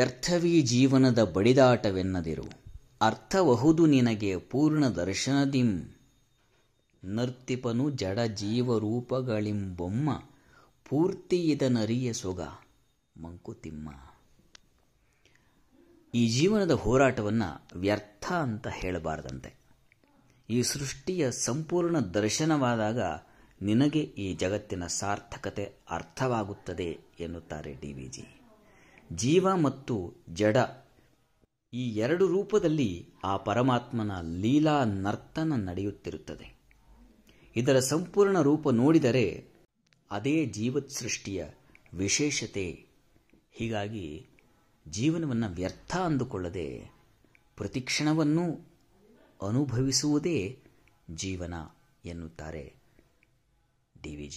ವ್ಯರ್ಥವೀ ಜೀವನದ ಬಡಿದಾಟವೆನ್ನದಿರು ಅರ್ಥವಹುದು ನಿನಗೆ ಪೂರ್ಣ ದರ್ಶನದಿಂ ನರ್ತಿಪನು ಜಡ ಜೀವರೂಪಗಳಿಂಬೊಮ್ಮ ಪೂರ್ತಿಯಿದನರಿಯ ಸೊಗ ಮಂಕುತಿಮ್ಮ ಈ ಜೀವನದ ಹೋರಾಟವನ್ನ ವ್ಯರ್ಥ ಅಂತ ಹೇಳಬಾರದಂತೆ ಈ ಸೃಷ್ಟಿಯ ಸಂಪೂರ್ಣ ದರ್ಶನವಾದಾಗ ನಿನಗೆ ಈ ಜಗತ್ತಿನ ಸಾರ್ಥಕತೆ ಅರ್ಥವಾಗುತ್ತದೆ ಎನ್ನುತ್ತಾರೆ ಡಿ ಜೀವ ಮತ್ತು ಜಡ ಈ ಎರಡು ರೂಪದಲ್ಲಿ ಆ ಪರಮಾತ್ಮನ ಲೀಲಾ ನರ್ತನ ನಡೆಯುತ್ತಿರುತ್ತದೆ ಇದರ ಸಂಪೂರ್ಣ ರೂಪ ನೋಡಿದರೆ ಅದೇ ಜೀವತ್ ವಿಶೇಷತೆ ಹೀಗಾಗಿ ಜೀವನವನ್ನು ವ್ಯರ್ಥ ಅಂದುಕೊಳ್ಳದೆ ಪ್ರತಿಕ್ಷಣವನ್ನು ಅನುಭವಿಸುವುದೇ ಜೀವನ ಎನ್ನುತ್ತಾರೆ ಡಿ ವಿ